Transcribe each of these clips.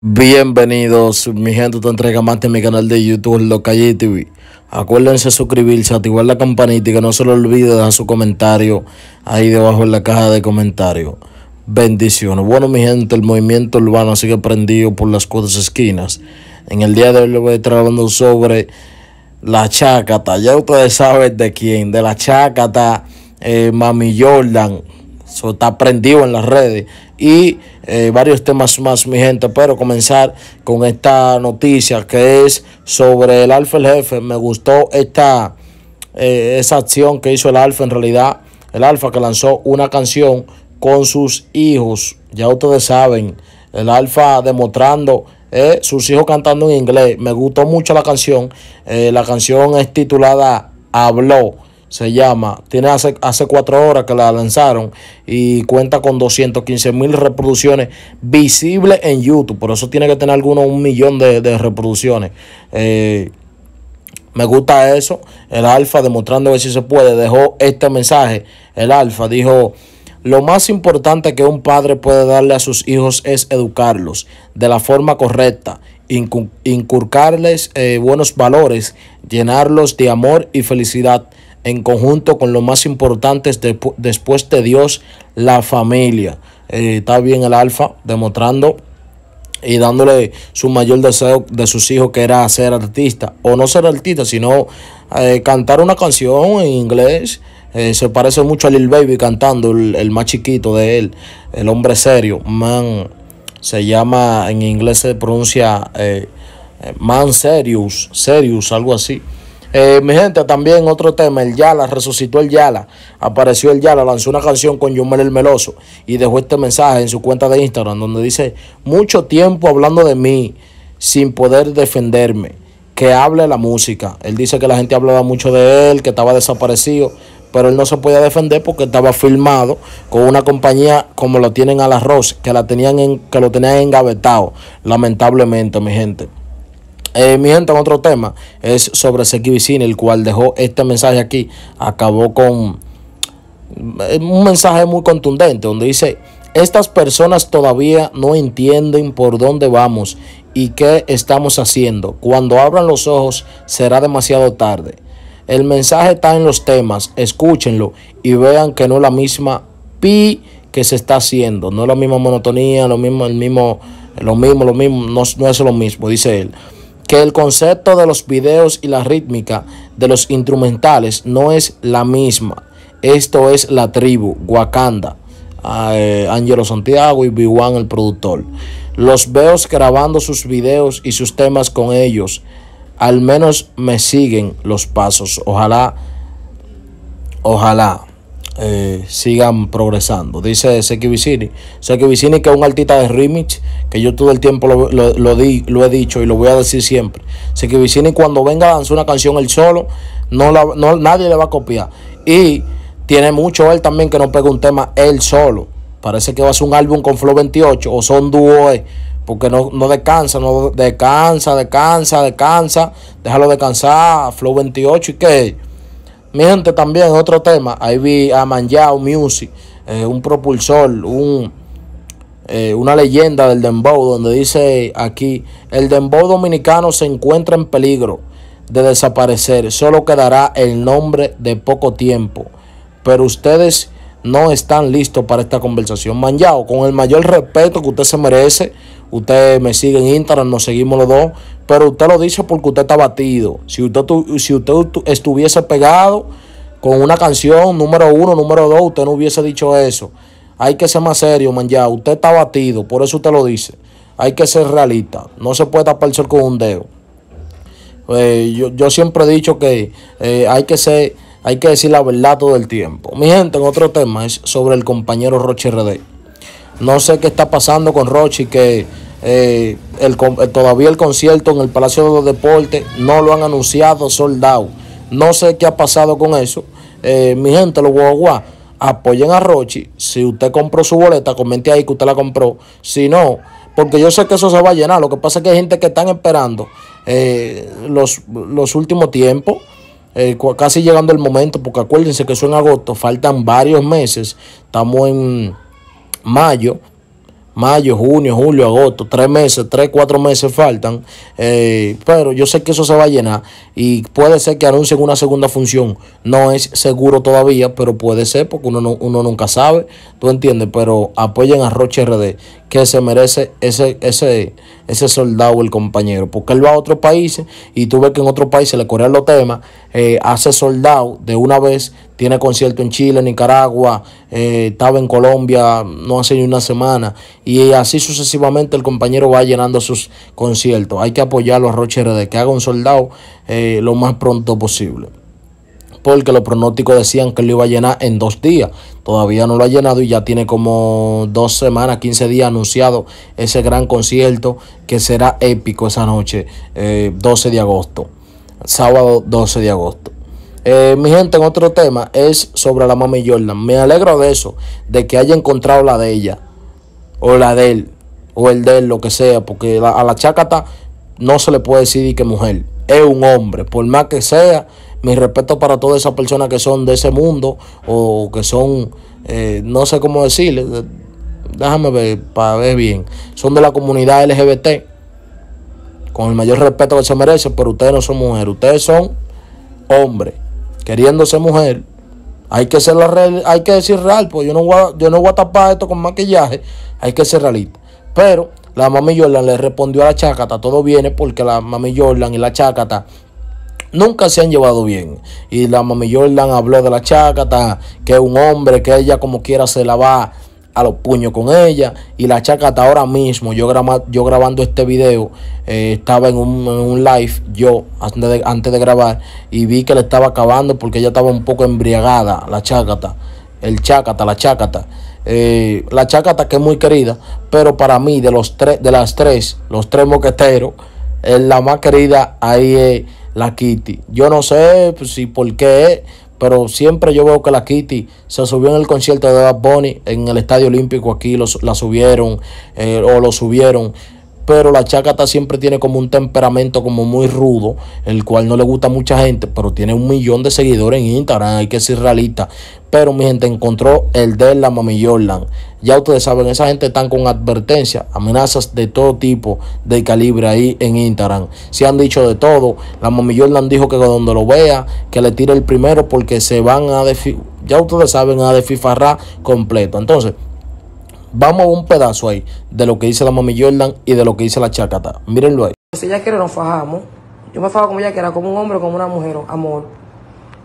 Bienvenidos, mi gente, te entrega más de mi canal de YouTube, Los Calle TV. Acuérdense suscribirse, activar la campanita y que no se lo olvide de dejar su comentario ahí debajo en la caja de comentarios. Bendiciones. Bueno, mi gente, el movimiento urbano sigue prendido por las cuatro esquinas. En el día de hoy voy a estar sobre la Chácata, ya ustedes saben de quién, de la Chácata, eh, Mami Jordan, eso está prendido en las redes y eh, varios temas más, mi gente. Pero comenzar con esta noticia que es sobre el Alfa el jefe. Me gustó esta eh, esa acción que hizo el Alfa en realidad. El Alfa que lanzó una canción con sus hijos. Ya ustedes saben, el Alfa demostrando eh, sus hijos cantando en inglés. Me gustó mucho la canción. Eh, la canción es titulada Habló. Se llama, tiene hace, cuatro horas que la lanzaron y cuenta con 215 mil reproducciones visibles en YouTube. Por eso tiene que tener algunos un millón de, reproducciones. Eh, me gusta eso. El Alfa demostrando ver si se puede, dejó este mensaje. El Alfa dijo. Lo más importante que un padre puede darle a sus hijos es educarlos de la forma correcta, inculcarles eh, buenos valores, llenarlos de amor y felicidad en conjunto con lo más importante después de Dios, la familia. Eh, está bien el alfa demostrando y dándole su mayor deseo de sus hijos que era ser artista o no ser artista, sino eh, cantar una canción en inglés. Eh, se parece mucho a Lil Baby cantando, el, más chiquito de él, el hombre serio. Man se llama, en inglés se pronuncia eh, eh, Man Serious, Serious, algo así. mi gente, también otro tema, el Yala, resucitó el Yala, apareció el Yala, lanzó una canción con Yomel el Meloso y dejó este mensaje en su cuenta de Instagram donde dice, mucho tiempo hablando de mí sin poder defenderme, que hable la música. Él dice que la gente hablaba mucho de él, que estaba desaparecido, pero él no se podía defender porque estaba firmado con una compañía como lo tienen al arroz, que, la tenían en, que lo tenían engavetado, lamentablemente, mi gente. Eh, mi gente, otro tema es sobre Seki el cual dejó este mensaje aquí, acabó con eh, un mensaje muy contundente donde dice, estas personas todavía no entienden por dónde vamos y qué estamos haciendo. Cuando abran los ojos será demasiado tarde. El mensaje está en los temas, escúchenlo y vean que no es la misma pi que se está haciendo, no es la misma monotonía, lo mismo, el mismo, lo mismo, lo mismo, no, es lo mismo, dice él. Que el concepto de los videos y la rítmica de los instrumentales no es la misma. Esto es la tribu, Wakanda. Ángelo eh, Santiago y Biwan el productor. Los veo grabando sus videos y sus temas con ellos al menos me siguen los pasos. Ojalá, ojalá eh, sigan progresando. Dice Seki Vicini. Seki Vicini que es un artista de remix, que yo todo el tiempo lo, lo he dicho y lo voy a decir siempre. Seki Vicini cuando venga a lanzar una canción él solo, no, nadie le va a copiar. Y tiene mucho él también que no pega un tema él solo. Parece que va a ser un álbum con Flow 28 o son dúos e. Porque no, descansa, no descansa, descansa, descansa. Déjalo descansar. Flow 28 y qué. Mi gente también, otro tema. Ahí vi a Manjao Music, eh, un propulsor, un, eh, una leyenda del Dembow, donde dice aquí: el Dembow dominicano se encuentra en peligro de desaparecer. Solo quedará el nombre de poco tiempo. Pero ustedes no están listos para esta conversación. Manjao, con el mayor respeto que usted se merece Usted me sigue en Instagram, nos seguimos los dos. Pero usted lo dice porque usted está batido. Si usted, si usted estuviese pegado con una canción número uno, número dos, usted no hubiese dicho eso. Hay que ser más serio, man. Ya, usted está batido, por eso usted lo dice. Hay que ser realista. No se puede tapar el sol con un dedo. Eh, yo, siempre he dicho que eh, hay que ser, hay que decir la verdad todo el tiempo. Mi gente, en otro tema es sobre el compañero Roche RD. No sé qué está pasando con Y que eh, el, eh, todavía el concierto en el Palacio de los Deportes no lo han anunciado soldado. No sé qué ha pasado con eso. Eh, mi gente, los guaguá, apoyen a Rochi. Si usted compró su boleta, comente ahí que usted la compró. Si no, porque yo sé que eso se va a llenar. Lo que pasa es que hay gente que están esperando los, últimos tiempos. casi llegando el momento, porque acuérdense que eso en agosto, faltan varios meses, estamos en mayo, mayo, junio, julio, agosto, tres meses, tres, cuatro meses faltan, eh, pero yo sé que eso se va a llenar y puede ser que anuncien una segunda función, no es seguro todavía, pero puede ser porque uno, uno nunca sabe, tú entiendes, pero apoyen a Roche RD, que se merece ese, ese, ese soldado, el compañero, porque él va a otros países y tú ves que en otros países le corean los temas, eh, hace soldado de una vez, tiene concierto en Chile, Nicaragua, eh, estaba en Colombia no hace ni una semana. Y así sucesivamente el compañero va llenando sus conciertos. Hay que apoyarlo a Rocher de que haga un soldado eh, lo más pronto posible porque los pronósticos decían que lo iba a llenar en dos días. Todavía no lo ha llenado y ya tiene como dos semanas, 15 días anunciado ese gran concierto que será épico esa noche, 12 eh, de agosto, sábado 12 de agosto. Eh, mi gente, en otro tema es sobre la mami Jordan. Me alegro de eso, de que haya encontrado la de ella, o la de él, o el de él, lo que sea, porque a la chacata no se le puede decir que mujer, es un hombre, por más que sea. Mi respeto para todas esas personas que son de ese mundo o que son, eh, no sé cómo decirle, déjame ver para ver bien, son de la comunidad LGBT con el mayor respeto que se merece, pero ustedes no son mujeres, ustedes son hombres queriéndose mujer, hay que ser la real, hay que decir real, pues yo no voy a, yo no tapar esto con maquillaje, hay que ser realista. Pero la mami Jordan le respondió a la chácata, todo viene porque la mami Jordan y la chácata nunca se han llevado bien. Y la mami Jordan habló de la chácata, que es un hombre, que ella como quiera se la va a los puños con ella. Y la chacata ahora mismo, yo, graba, yo grabando este video, eh, estaba en un, live yo antes de, grabar y vi que le estaba acabando porque ella estaba un poco embriagada, la chacata. El chacata, la chacata. Eh, la chacata que es muy querida, pero para mí de, los tres, de las tres, los tres moqueteros, es la más querida ahí es la Kitty. Yo no sé pues, si por qué pero siempre yo veo que la Kitty se subió en el concierto de Bad Bunny en el Estadio Olímpico aquí, los, la subieron eh, o lo subieron pero la chacata siempre tiene como un temperamento como muy rudo, el cual no le gusta a mucha gente, pero tiene un millón de seguidores en Instagram, hay que ser realista. Pero mi gente encontró el de la Mami Jordan. Ya ustedes saben, esa gente están con advertencia, amenazas de todo tipo de calibre ahí en Instagram. Se han dicho de todo. La Mami Jordan dijo que donde lo vea, que le tire el primero porque se van a... Ya ustedes saben, a desfifarrar completo. Entonces, Vamos a un pedazo ahí de lo que dice la Mami Jordan y de lo que dice la Chacata. Mírenlo ahí. Si ella quiere, nos fajamos. Yo me fajo como ella quiera, como un hombre, como una mujer, amor.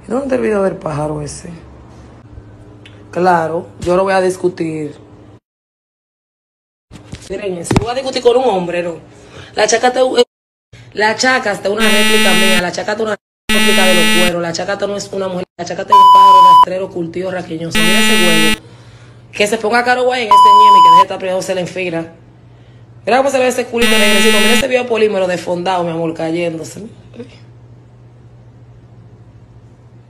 ¿Y dónde te el ver pájaro ese? Claro, yo lo voy a discutir. Miren, si voy a discutir con un hombre, no. La Chacata es la chacata una réplica mía, la chacata una réplica de los cueros, la chacata no es una mujer, la chacata es un pájaro rastrero, cultivo, raqueñoso. Mira ese huevo. Que se ponga Caro Guay en este ñeme y que deje de estar se le fila. Mira cómo se ve ese culito negrecito. Mira ese video polímero desfondado, mi amor, cayéndose.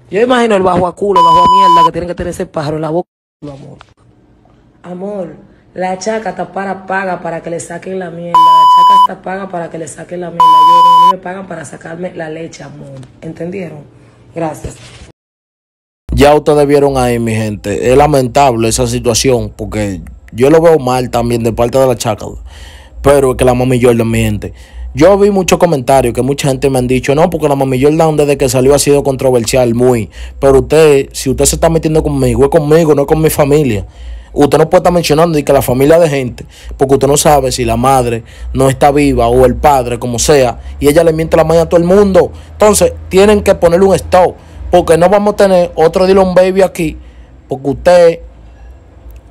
Yo imagino el bajo a culo, bajo a mierda que tienen que tener ese pájaro en la boca, mi amor. Amor, la chaca está para paga para que le saquen la mierda. La chaca está paga para que le saquen la mierda. Yo no me pagan para sacarme la leche, amor. ¿Entendieron? Gracias ya ustedes vieron ahí, mi gente. Es lamentable esa situación porque yo lo veo mal también de parte de la Chacal. Pero es que la mami Jordan, mi gente. Yo vi muchos comentarios que mucha gente me han dicho, no, porque la mami Jordan desde que salió ha sido controversial, muy. Pero usted, si usted se está metiendo conmigo, es conmigo, no es con mi familia. Usted no puede estar mencionando y que la familia de gente, porque usted no sabe si la madre no está viva o el padre, como sea, y ella le miente la madre a todo el mundo. Entonces, tienen que ponerle un stop. Porque no vamos a tener otro Dylan Baby aquí. Porque usted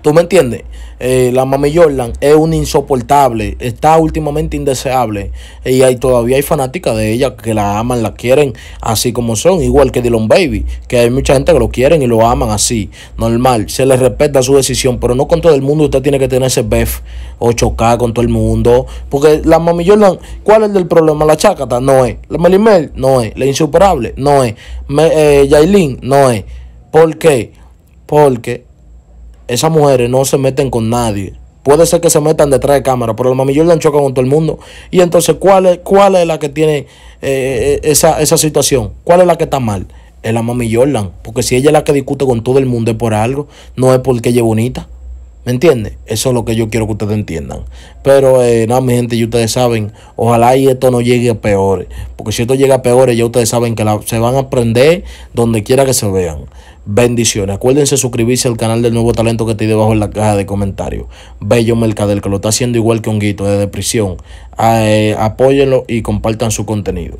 ¿Tú me entiendes? Eh, la Mami Jordan es un insoportable, está últimamente indeseable. Eh, y hay, todavía hay fanáticas de ella que la aman, la quieren así como son, igual que Dylan Baby, que hay mucha gente que lo quieren y lo aman así, normal. Se les respeta su decisión, pero no con todo el mundo. Usted tiene que tener ese BEF o chocar con todo el mundo. Porque la Mami Jordan, ¿cuál es el del problema? La Chacata no es, la Melimel no es, la Insuperable no es, eh, Yailin no es. ¿Por qué? Porque esas mujeres no se meten con nadie. Puede ser que se metan detrás de cámara, pero la Mami Jordan choca con todo el mundo. Y entonces, ¿cuál es, cuál es la que tiene eh, eh, esa, esa situación? ¿Cuál es la que está mal? Es la Mami Jordan. Porque si ella es la que discute con todo el mundo es por algo, no es porque ella es bonita. ¿Me entiende? Eso es lo que yo quiero que ustedes entiendan. Pero eh, nada, mi gente, y ustedes saben, ojalá y esto no llegue a peores. Porque si esto llega a peores, ya ustedes saben que se van a aprender donde quiera que se vean. Bendiciones. Acuérdense suscribirse al canal del nuevo talento que estoy debajo en la caja de comentarios. Bello Mercadel, que lo está haciendo igual que un guito de prisión. Ah, eh, apóyenlo y compartan su contenido.